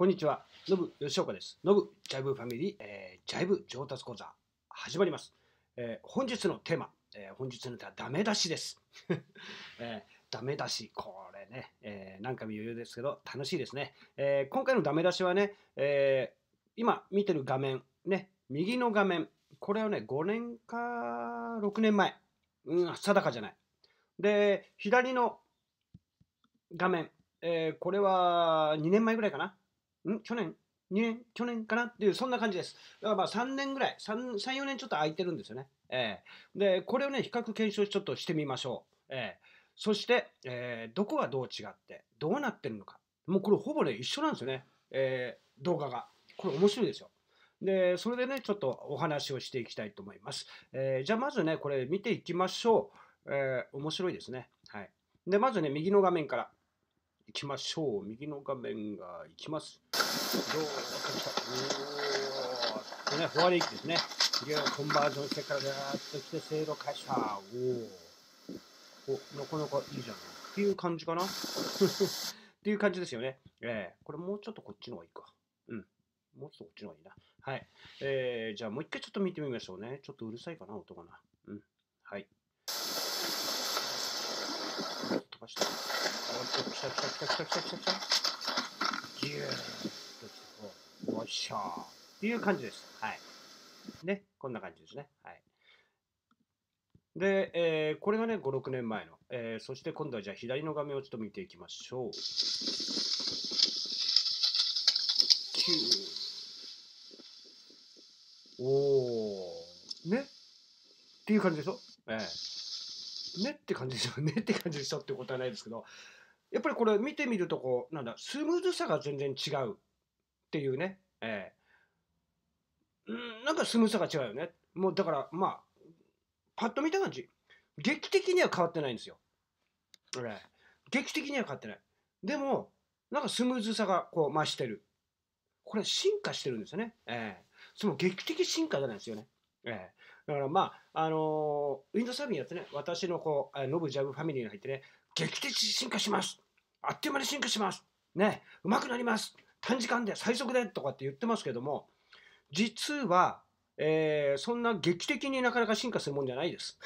こんにちは、のぶ吉岡です。のぶジャイブファミリー、えー、ジャイブ上達講座、始まります。えー、本日のテーマ、えー、本日のテーマ、ダメ出しです。えーダメ出し、これね、えー、何回も余裕ですけど、楽しいですね。えー、今回のダメ出しはね、えー、今見てる画面、ね、右の画面、これはね、5年か6年前、うん、定かじゃない。で、左の画面、えー、これは2年前ぐらいかな。ん去年 ?2 年去年かなっていう、そんな感じです。だからまあ3年ぐらい、3、4年ちょっと空いてるんですよね。えー、で、これをね、比較検証ちょっとしてみましょう。えー、そして、えー、どこがどう違って、どうなってるのか。もうこれほぼね、一緒なんですよね。えー、動画が。これ面白いですよ。で、それでね、ちょっとお話をしていきたいと思います。えー、じゃあまずね、これ見ていきましょう。えー、面白いですね。はい。で、まずね、右の画面から。行きましょう。右の画面が行きます。どうっときた。おー。ね、フォアレイキですね。次はコンバージョンしてからガーッと来て、精度開した。おお、なかなかいいじゃん。っていう感じかな。っていう感じですよね。えー、これもうちょっとこっちの方がいいか。うん。もうちょっとこっちの方がいいな。はい。えー、じゃあもう一回ちょっと見てみましょうね。ちょっとうるさいかな、音がな。うん。はい。飛ばした。ャプシャプシャプシャプシャプシャプシャプギューッャいしょっていう感じです。はい。ね、こんな感じですね。はい。で、えー、これがね、5、6年前の。えー、そして今度はじゃあ左の画面をちょっと見ていきましょう。9。おー。ねっていう感じでしょええー、ねって感じでしょ ねって感じでしょってことはないですけど、やっぱりこれ見てみるとこうなんだスムーズさが全然違うっていうね、えー、うんなんかスムーズさが違うよねもうだからまあパッと見た感じ劇的には変わってないんですよ、劇的には変わってないでもなんかスムーズさがこう増してるこれ進化してるんですよね、えー、その劇的進化じゃないですよね、えー、だからまああのー、ウィンドサービンやってね私のこうノブジャブファミリーに入ってね劇的進化しますあっという間に進化します。ね、うまくなります。短時間で、最速でとかって言ってますけども、実は、えー、そんな劇的になかなか進化するもんじゃないです。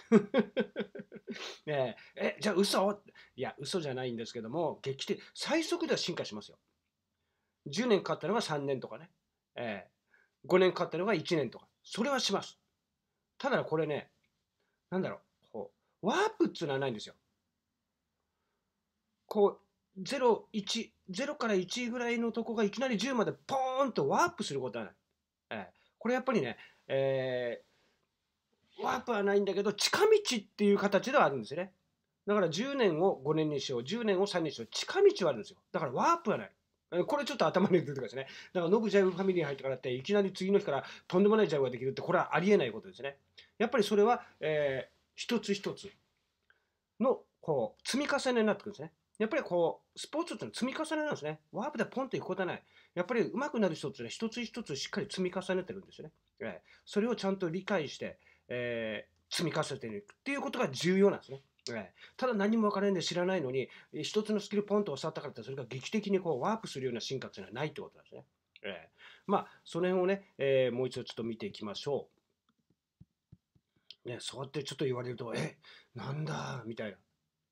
ねえ、え、じゃあ嘘いや、嘘じゃないんですけども、劇的、最速では進化しますよ。10年かかったのが3年とかね、えー、5年かかったのが1年とか、それはします。ただこれね、なんだろう、こう、ワープっつうのはないんですよ。こう、0から1ぐらいのとこがいきなり10までポーンとワープすることはない、えー、これやっぱりね、えー、ワープはないんだけど近道っていう形ではあるんですよねだから10年を5年にしよう10年を3年にしよう近道はあるんですよだからワープはないこれちょっと頭に入れてくださいね。だから、ノブジャイブファミリーに入ってからって、いきなり次の日からとんでもないジャイブができるって、これはありえないことですね。やっぱりそれは、えー、一つ一つのこう積み重ねになってくるんですね。やっぱりこう、スポーツってのは積み重ねなんですね。ワープでポンと行くことはない。やっぱり上手くなる人っては一つ一つしっかり積み重ねてるんですよね。えー、それをちゃんと理解して、えー、積み重ねていくっていうことが重要なんですね。えー、ただ何も分からないんで知らないのに、一つのスキルポンと教わったからって、それが劇的にこうワープするような進化っていうのはないってことなんですね。えー、まあ、その辺をね、えー、もう一度ちょっと見ていきましょう。ね、そうやってちょっと言われると、え、なんだ、みたいな。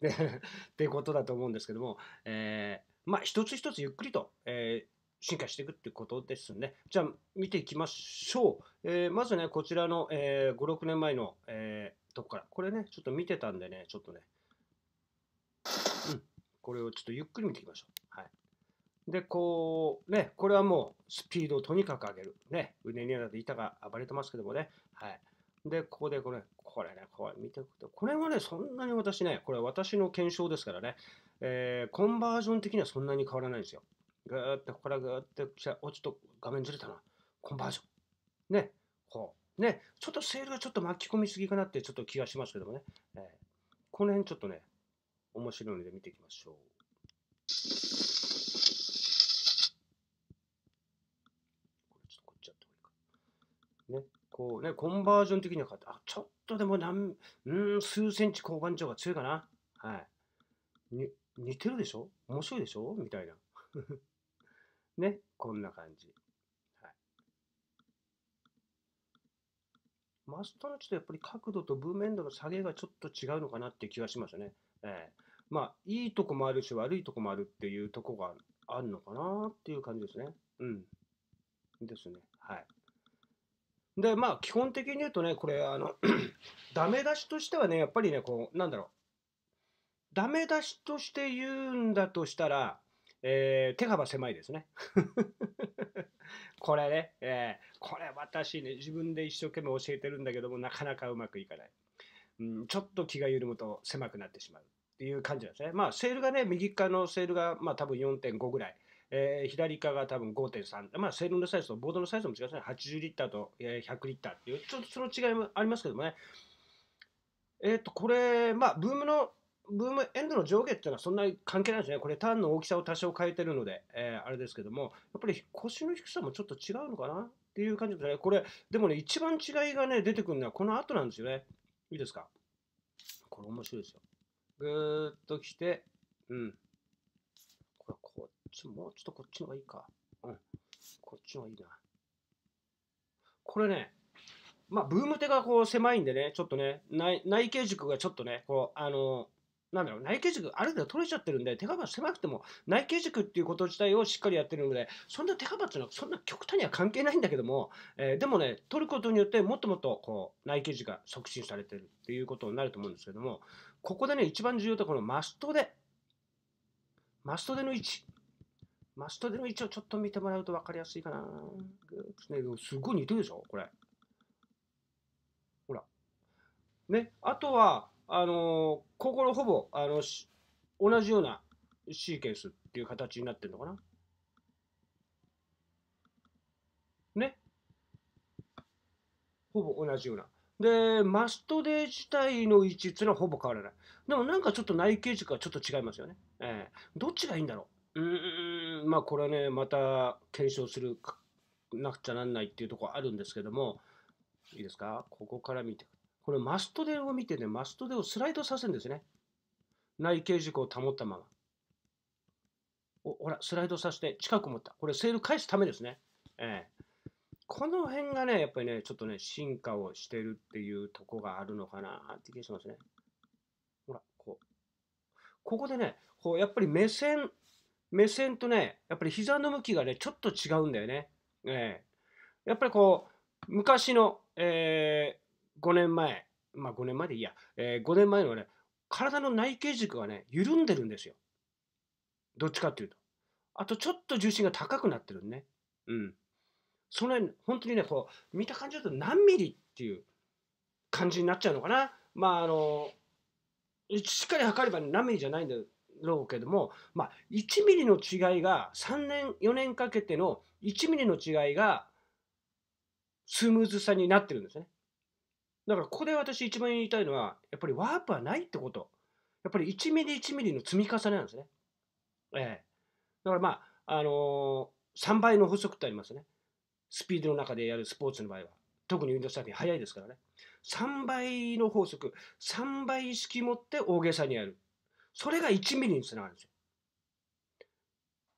で っていうことだと思うんですけども、えー、まあ一つ一つゆっくりと、えー進化していくっていうことですね。じゃあ見ていきましょう。えー、まずね、こちらの、えー、5、6年前の、えー、とこから、これね、ちょっと見てたんでね、ちょっとね、うん、これをちょっとゆっくり見ていきましょう。はい。で、こう、ね、これはもうスピードをとにかく上げる。ね、うねにたって板が暴れてますけどもね、はい。で、ここでこれ、これね、これ見ておくと、これはね、そんなに私ね、これ私の検証ですからね、えー、コンバージョン的にはそんなに変わらないんですよ。ぐーって、ここからぐーってちょっと画面ずれたな。コンバージョン。ね、こう。ね、ちょっとセールがちょっと巻き込みすぎかなってちょっと気がしますけどもね。えー、この辺ちょっとね、面白いので見ていきましょう。これちょっとこっちやってもいいか。ね。こうね、コンバージョン的にはあちょっとでも何、うん、数センチ交番長が強いかな。はい。に似てるでしょ面白いでしょみたいな。ね、こんな感じ。はい。マストのちょっとやっぱり角度とブーメンドの下げがちょっと違うのかなっていう気がしますね。ええー、まあ、いいとこもあるし、悪いとこもあるっていうとこがあるのかなっていう感じですね。うん。ですね。はい。でまあ基本的に言うとねこれあの ダメ出しとしてはねやっぱりねこうなんだろうダメ出しとして言うんだとしたら、えー、手幅狭いですね。これね、えー、これ私ね自分で一生懸命教えてるんだけどもなかなかうまくいかない、うん、ちょっと気が緩むと狭くなってしまうっていう感じなんですねまあセールがね右側のセールがまあ多分4.5ぐらいえー、左側が多分5.3、まあ、セールのサイズとボードのサイズも違いますね、80リッターと100リッターっていう、ちょっとその違いもありますけどもね、えっ、ー、と、これ、まあ、ブームの、ブームエンドの上下っていうのはそんなに関係ないですね、これ、ターンの大きさを多少変えてるので、えー、あれですけども、やっぱり腰の低さもちょっと違うのかなっていう感じですね、これ、でもね、一番違いがね、出てくるのはこの後なんですよね、いいですか、これ面白いですよ。ぐーっときて、うん、ちもうちょっとこっちの方がいいか。うん。こっちの方がいいな。これね、まあ、ブーム手がこう狭いんでね、ちょっとね、内内径軸がちょっとね、こう、あのなんだろう内径軸ある程度取れちゃってるんで手幅狭くても内径軸っていうこと自体をしっかりやってるのでそんな手幅っていうのはそんな極端には関係ないんだけども、えー、でもね取ることによってもっともっとこう内径軸が促進されてるっていうことになると思うんですけどもここでね一番重要なこのマストでマストでの位置マストでの位置をちょっと見てもらうと分かりやすいかな。すすごい似てるでしょこれ。ほら。ね、あとは、あのー、ここのほぼ、あの、同じようなシーケンスっていう形になってるのかな。ね。ほぼ同じような。で、マストデー自体の位置っていうのはほぼ変わらない。でもなんかちょっと内径軸がちょっと違いますよね。えー、どっちがいいんだろううん、まあこれね、また検証するなくちゃなんないっていうところあるんですけども、いいですか、ここから見て、これマストデを見てね、マストデをスライドさせるんですね。内径軸を保ったまま。おほら、スライドさせて近く持った。これセール返すためですね。ええこの辺がね、やっぱりね、ちょっとね、進化をしてるっていうとこがあるのかなって気がしますね。ほら、こう。ここでね、こうやっぱり目線、目線とね、やっぱり膝の向きがね、ちょっと違うんだよね。えー、やっぱりこう、昔の、えー、5年前、まあ5年前でいいや、えー、5年前のね、体の内径軸がね、緩んでるんですよ。どっちかっていうと。あとちょっと重心が高くなってるね。うん。その辺、本当にね、こう、見た感じだと何ミリっていう感じになっちゃうのかな。まああの、しっかり測れば何ミリじゃないんだろうけども、まあ、1ミリの違いが3年4年かけての1ミリの違いがスムーズさになってるんですね。だからここで私一番言いたいのはやっぱりワープはないってこと。やっぱり1ミリ1ミリの積み重ねなんですね。ええだからまあ、あのー、3倍の法則ってありますね。スピードの中でやるスポーツの場合は。特に運動した時早いですからね。3倍の法則、3倍意識持って大げさにやる。それが1ミリにつながるんですよ。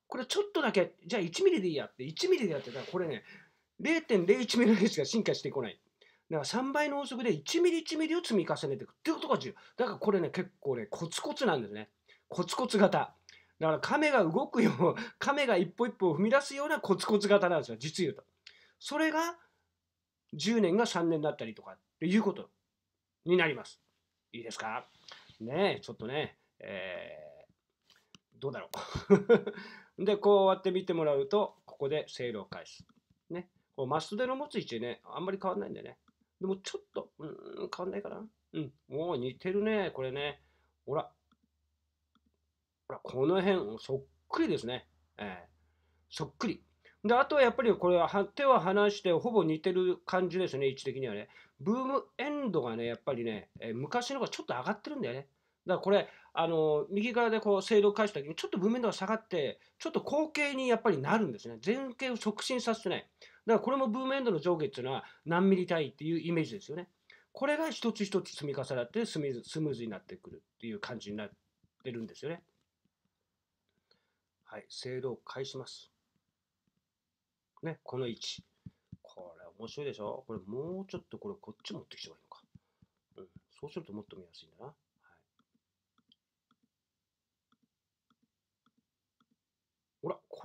これちょっとだけ、じゃあ1ミリでいいやって、1ミリでやってたら、これね、0.01ミリしか進化してこない。だから3倍の法則で1ミリ1ミリを積み重ねていくっていうことが重要。だからこれね、結構ね、コツコツなんですね。コツコツ型。だから亀が動くよう、亀が一歩一歩を踏み出すようなコツコツ型なんですよ、実言うと。それが10年が3年だったりとかっていうことになります。いいですかねえ、ちょっとね、えー、どうだろう で、こうやって見てもらうと、ここでセールを返す。ね。こうマスでの持つ位置ね、あんまり変わんないんだよね。でもちょっと、うん、変わんないかな。うん。もう似てるね、これね。ほら。ほら、この辺、そっくりですね。えー、そっくり。で、あとはやっぱりこれは手は離してほぼ似てる感じですね、位置的にはね。ブームエンドがね、やっぱりね、え昔のがちょっと上がってるんだよね。だからこれあの右側でこう制度を返した時にちょっと文面度が下がってちょっと後傾にやっぱりなるんですね前傾を促進させてないだからこれも文面度の上下っていうのは何ミリ単位っていうイメージですよねこれが一つ一つ積み重なってスムーズになってくるっていう感じになってるんですよねはい制度を返しますねこの位置これ面白いでしょこれもうちょっとこれこっち持ってきてもいいのか、うん、そうするともっと見やすいんだな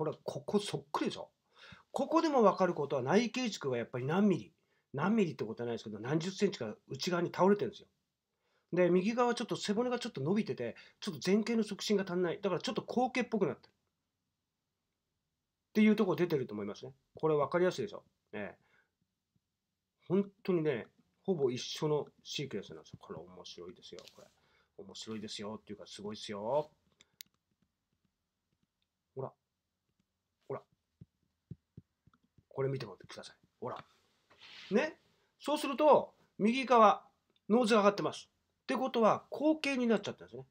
これここそっくりでしょここでも分かることは内径軸がやっぱり何ミリ何ミリってことはないですけど何十センチか内側に倒れてるんですよで右側ちょっと背骨がちょっと伸びててちょっと前傾の促進が足んないだからちょっと後傾っぽくなってるっていうとこ出てると思いますねこれ分かりやすいでしょね本当にねほぼ一緒のシークエンスなんですよこれ面白いですよこれ面白いですよっていうかすごいですよこれ見てもらってください。ほら。ね。そうすると、右側、ノーズが上がってます。ってことは、後傾になっちゃったんですね。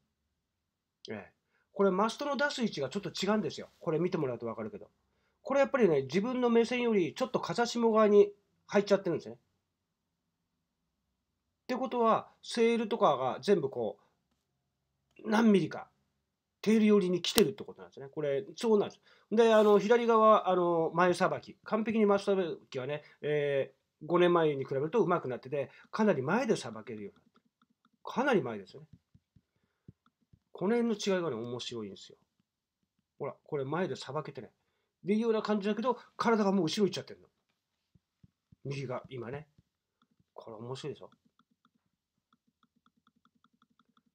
ええ。これ、マストの出す位置がちょっと違うんですよ。これ見てもらうと分かるけど。これやっぱりね、自分の目線よりちょっと風下側に入っちゃってるんですね。ってことは、セールとかが全部こう、何ミリかテール寄りに来てるってことなんですね。これ、そうなんです。で、あの左側、あの前さばき、完璧に前さばきはね、えー、5年前に比べるとうまくなってて、かなり前でさばけるようになってかなり前ですよね。この辺の違いがね、面白いんですよ。ほら、これ前でさばけてね。い。っていうような感じだけど、体がもう後ろ行っちゃってるの。右が、今ね。これ面白いでしょ。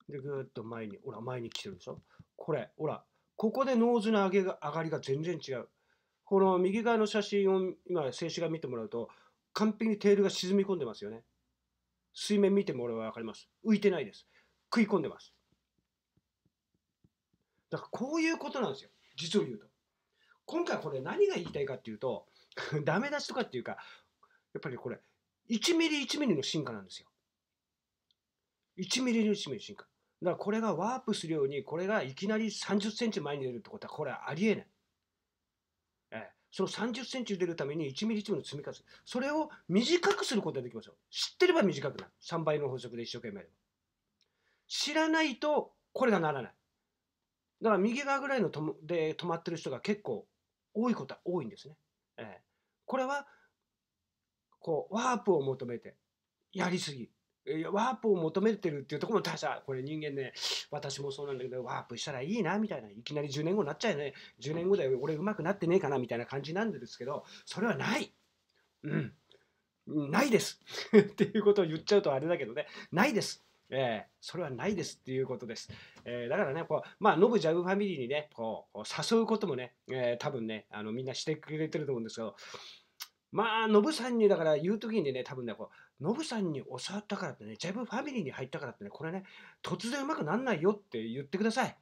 で、ぐーっと前に、ほら、前に来てるでしょ。これ、ほら、ここでノーズの上げが上がりが全然違う。この右側の写真を今、静止画見てもらうと、完璧にテールが沈み込んでますよね。水面見てもらえば分かります。浮いてないです。食い込んでます。だからこういうことなんですよ。実を言うと。今回これ何が言いたいかっていうと、ダメ出しとかっていうか、やっぱりこれ、1ミリ1ミリの進化なんですよ。1ミリの1ミリの進化。だからこれがワープするように、これがいきなり30センチ前に出るってことは、これはありえない。ええ、その30センチ出るために1ミリ1ミリの積み重ね、それを短くすることができますよ。知ってれば短くなる。3倍の法則で一生懸命やれば。知らないと、これがならない。だから右側ぐらいのとで止まってる人が結構多いことは多いんですね。ええ、これは、こう、ワープを求めてやりすぎ。ワープを求めてるっていうところも確かこれ人間ね私もそうなんだけどワープしたらいいなみたいないきなり10年後になっちゃうよね10年後だよ俺うまくなってねえかなみたいな感じなんですけどそれはないうんないです っていうことを言っちゃうとあれだけどねないですえー、それはないですっていうことです。えー、だからね、こう、まあ、ノブジャブファミリーにね、こう、誘うこともね、えー、多分ね、あの、みんなしてくれてると思うんですけど、まあ、ノブさんにだから言うときにね、多分ね、こう、ノブさんに教わったからってね、ジャブファミリーに入ったからってね、これね、突然うまくなんないよって言ってください。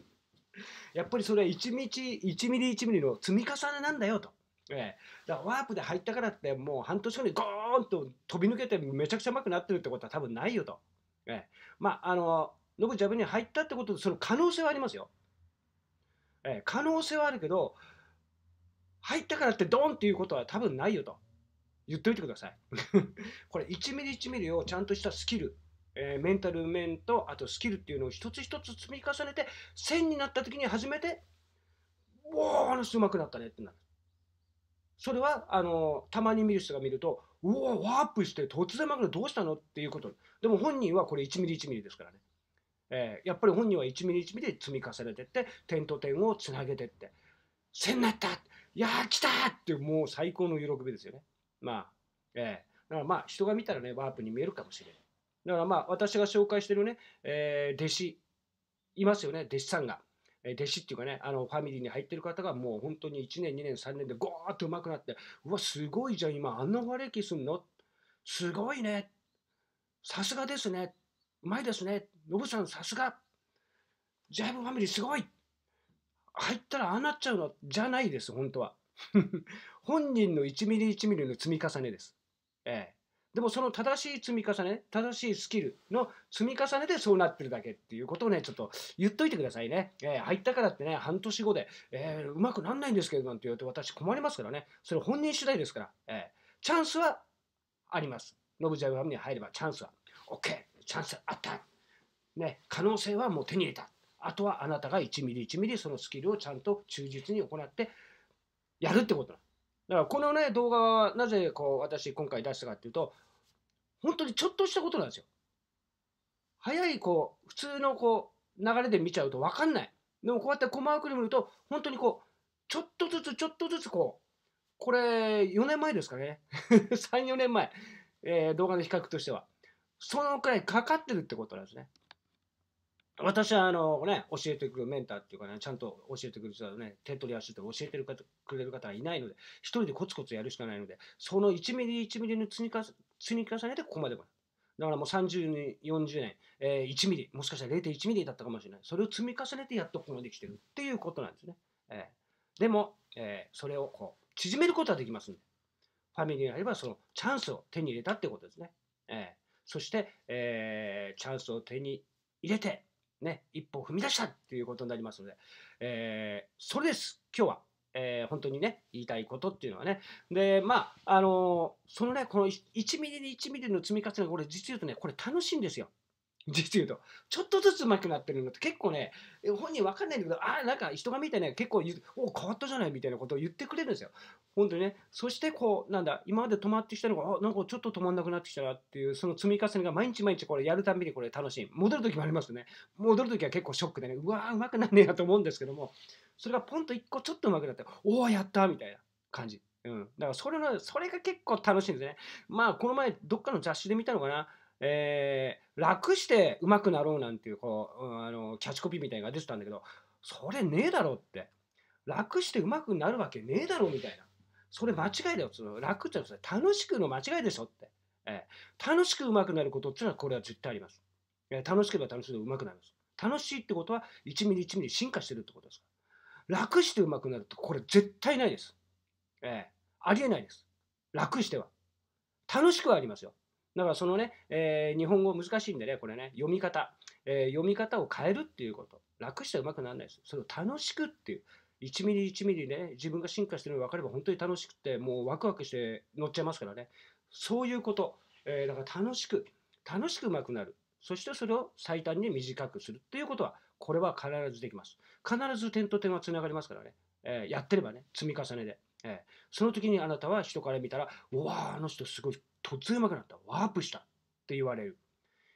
やっぱりそれは1日1ミリ1ミリの積み重ねなんだよと。ええ、だからワープで入ったからってもう半年後にゴーンと飛び抜けてめちゃくちゃうまくなってるってことは多分ないよと。ええ、まああのノブジャブに入ったってことでその可能性はありますよ。ええ、可能性はあるけど入ったからってドンっていうことは多分ないよと。言ってみてください。これ1ミリ1ミリをちゃんとしたスキル、えー、メンタル面とあとスキルっていうのを一つ一つ積み重ねて1000になった時に初めて「おおあの人うまくなったね」ってなる。それはあのたまに見る人が見ると「うわワープして突然まくのどうしたの?」っていうことでも本人はこれ1ミリ1ミリですからね。えー、やっぱり本人は1ミリ1ミリ積み重ねてって点と点をつなげてって「1000になった!」やー来たってもう最高の喜びですよね。まあ、ええだからまあ人が見たらね、ワープに見えるかもしれない。だからまあ私が紹介してるね、えー、弟子、いますよね、弟子さんが。弟子っていうかね、あのファミリーに入ってる方がもう本当に1年、2年、3年でゴーッと上手くなって、うわ、すごいじゃん、今あんな割れ気すんのすごいね。さすがですね。うまいですね。ノブさん、さすが。ジャイブファミリーすごい入ったらああなっちゃうのじゃないです、本当は。本人の1ミリ1ミリの積み重ねです。ええ、でもその正しい積み重ね、正しいスキルの積み重ねでそうなってるだけっていうことをね、ちょっと言っといてくださいね。ええ、入ったからってね、半年後で、ええ、うまくなんないんですけどなんて言うと私困りますからね。それ本人次第ですから。ええ、チャンスはあります。ノブジャグハムに入ればチャンスは。OK! チャンスあった。ね、可能性はもう手に入れた。あとはあなたが1ミリ1ミリそのスキルをちゃんと忠実に行って、やるってことだ。だからこのね動画はなぜこう私今回出したかっていうと本当にちょっとしたことなんですよ。早いこう普通のこう流れで見ちゃうと分かんない。でもこうやって細かく見ると本当にこうちょっとずつちょっとずつこうこれ4年前ですかね34 年前、えー、動画の比較としてはそのくらいかかってるってことなんですね。私はあのね、教えてくるメンターっていうかね、ちゃんと教えてくる人はね、手取り足でて教えてる方くれる方はいないので、一人でコツコツやるしかないので、その1ミリ1ミリの積み重ねでここまでまだからもう30年、40年、えー、1ミリ、もしかしたら0.1ミリだったかもしれない。それを積み重ねてやっとここまで来てるっていうことなんですね。えー、でも、えー、それをこう、縮めることはできますんで。ファミリーにあればそのチャンスを手に入れたってことですね。えー、そして、えー、チャンスを手に入れて、ね、一歩踏み出したっていうことになりますので、えー、それです、今日は。えー、本当にね、言いたいことっていうのはね。で、まあ、あのー、そのね、この1ミリに1ミリの積み重ね、これ実言うとね、これ楽しいんですよ。実言うと、ちょっとずつ上手くなってるのって結構ね、本人わかんないんだけど、ああ、なんか人が見てね、結構お、変わったじゃないみたいなことを言ってくれるんですよ。本当にね。そしてこう、なんだ、今まで止まってきたのが、あ、なんかちょっと止まんなくなってきたなっていう、その積み重ねが毎日毎日これやるたびにこれ楽しい。戻る時もありますね。戻る時は結構ショックでね、うわー、上手くなんねえなと思うんですけども、それがポンと一個ちょっと上手くなって、おお、やったみたいな感じ。うん。だからそれの、それが結構楽しいんですね。まあ、この前、どっかの雑誌で見たのかな。えー、楽して上手くなろうなんていうこう、うん、あのキャッチコピーみたいなのが出てたんだけどそれねえだろって楽して上手くなるわけねえだろみたいなそれ間違いだよその楽ってそれ楽しくの間違いでしょって、えー、楽しく上手くなることっていうのはこれは絶対あります、えー、楽しければ楽しいで上手くなるます楽しいってことは1ミリ1ミリ進化してるってことです楽して上手くなるってこれ絶対ないです、えー、ありえないです楽しては楽しくはありますよだからそのね、えー、日本語難しいんでね、これね、読み方、えー、読み方を変えるっていうこと、楽してうまくならないです。それを楽しくっていう、1ミリ1ミリね、自分が進化してるのが分かれば本当に楽しくて、もうワクワクして乗っちゃいますからね、そういうこと、えー、だから楽しく、楽しくうまくなる、そしてそれを最短に短くするっていうことは、これは必ずできます。必ず点と点はつながりますからね、えやってればね、積み重ねで。えー、その時にあなたは人から見たら、うわあ、あの人すごい突然うまくなったワープしたって言われる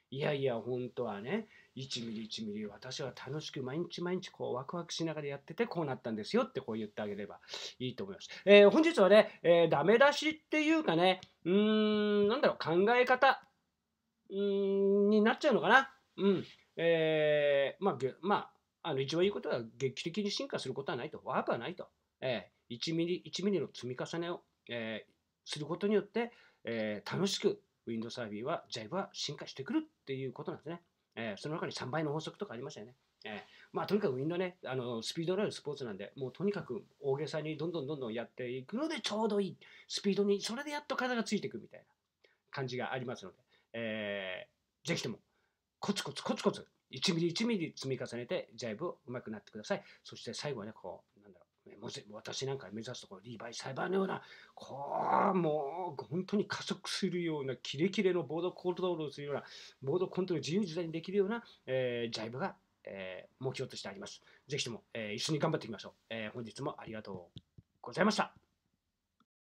いやいや本当はね1ミリ1ミリ私は楽しく毎日毎日こうワクワクしながらやっててこうなったんですよってこう言ってあげればいいと思います。えー、本日はね、えー、ダメ出しっていうかねうーんなんだろう考え方うんになっちゃうのかな。うんえー、まあ、まあ、あの一番いいことは劇的に進化することはないとワープはないと、えー、1ミリ1ミリの積み重ねを、えー、することによってえー、楽しくウィンドサーフィーはジャイブは進化してくるっていうことなんですね。えー、その中に3倍の法則とかありましたよね。えー、まあとにかくウィンドね、あのスピードのあるスポーツなんで、もうとにかく大げさにどんどんどんどんやっていくのでちょうどいい。スピードに、それでやっと体がついていくみたいな感じがありますので、えー、ぜひともコツコツコツコツ1ミリ1ミリ積み重ねてジャイブをうまくなってください。そして最後はね、こうもし私なんか目指すところリーバイサイバーのようなこうもう本当に加速するようなキレキレのボードコントロールをするようなボードコントロール自由自在にできるような、えー、ジャイブが、えー、目標としてあります。ぜひとも、えー、一緒に頑張っていきましょう、え本日もありがとうございました。